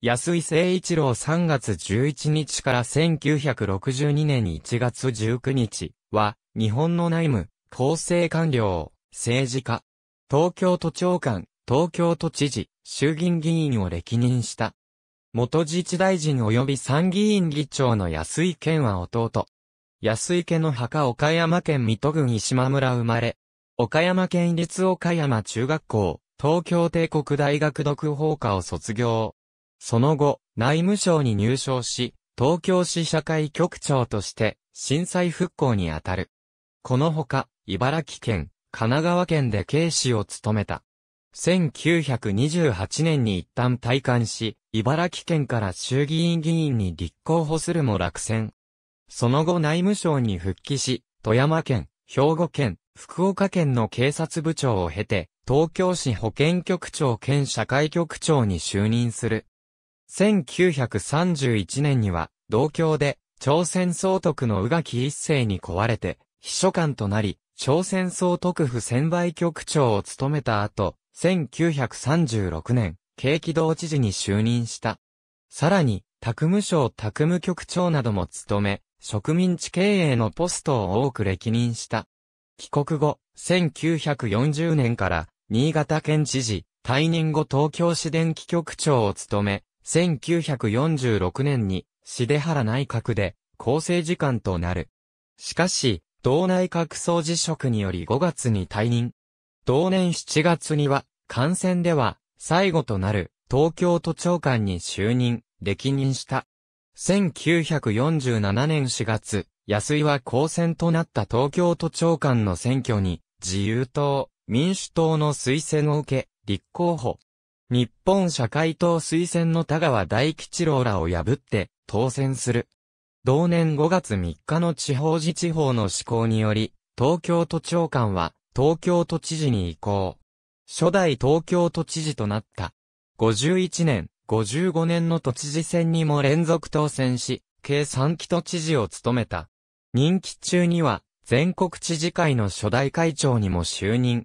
安井誠一郎3月11日から1962年1月19日は、日本の内務、厚生官僚、政治家、東京都長官、東京都知事、衆議院議員を歴任した。元自治大臣及び参議院議長の安井健は弟。安井家の墓岡山県水戸郡石間村生まれ。岡山県立岡山中学校、東京帝国大学読法科を卒業。その後、内務省に入省し、東京市社会局長として、震災復興にあたる。このほか、茨城県、神奈川県で警視を務めた。1928年に一旦退官し、茨城県から衆議院議員に立候補するも落選。その後内務省に復帰し、富山県、兵庫県、福岡県の警察部長を経て、東京市保健局長兼社会局長に就任する。1931年には、同郷で、朝鮮総督の宇垣一世に壊れて、秘書官となり、朝鮮総督府専売局長を務めた後、1936年、景気道知事に就任した。さらに、宅務省宅務局長なども務め、植民地経営のポストを多く歴任した。帰国後、1940年から、新潟県知事、退任後東京市電気局長を務め、1946年に、シデ原内閣で、厚生時間となる。しかし、同内閣総辞職により5月に退任。同年7月には、感染では、最後となる、東京都長官に就任、歴任した。1947年4月、安井は公選となった東京都長官の選挙に、自由党、民主党の推薦を受け、立候補。日本社会党推薦の田川大吉郎らを破って当選する。同年5月3日の地方自治法の施行により、東京都長官は東京都知事に移行。初代東京都知事となった。51年、55年の都知事選にも連続当選し、計3期都知事を務めた。任期中には、全国知事会の初代会長にも就任。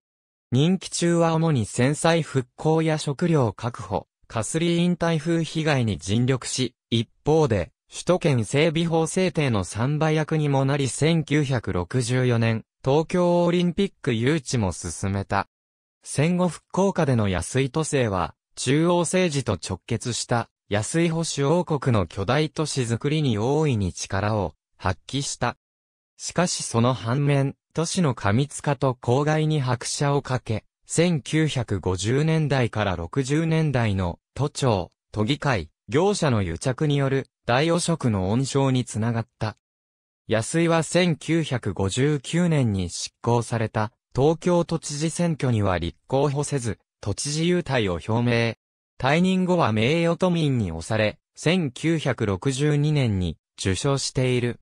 任期中は主に戦災復興や食料確保、カスリーン台風被害に尽力し、一方で、首都圏整備法制定の3倍役にもなり1964年、東京オリンピック誘致も進めた。戦後復興下での安い都政は、中央政治と直結した安い保守王国の巨大都市づくりに大いに力を発揮した。しかしその反面、都市の過密化と郊外に拍車をかけ、1950年代から60年代の都庁、都議会、業者の癒着による大汚職の温床につながった。安井は1959年に執行された東京都知事選挙には立候補せず、都知事優待を表明。退任後は名誉都民に押され、1962年に受賞している。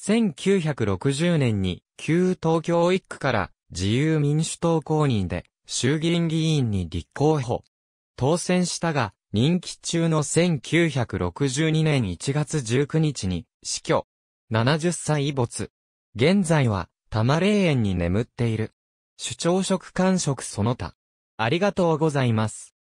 1960年に旧東京一区から自由民主党公認で衆議院議員に立候補。当選したが、任期中の1962年1月19日に死去。70歳没。現在は多摩霊園に眠っている。主張職官職その他。ありがとうございます。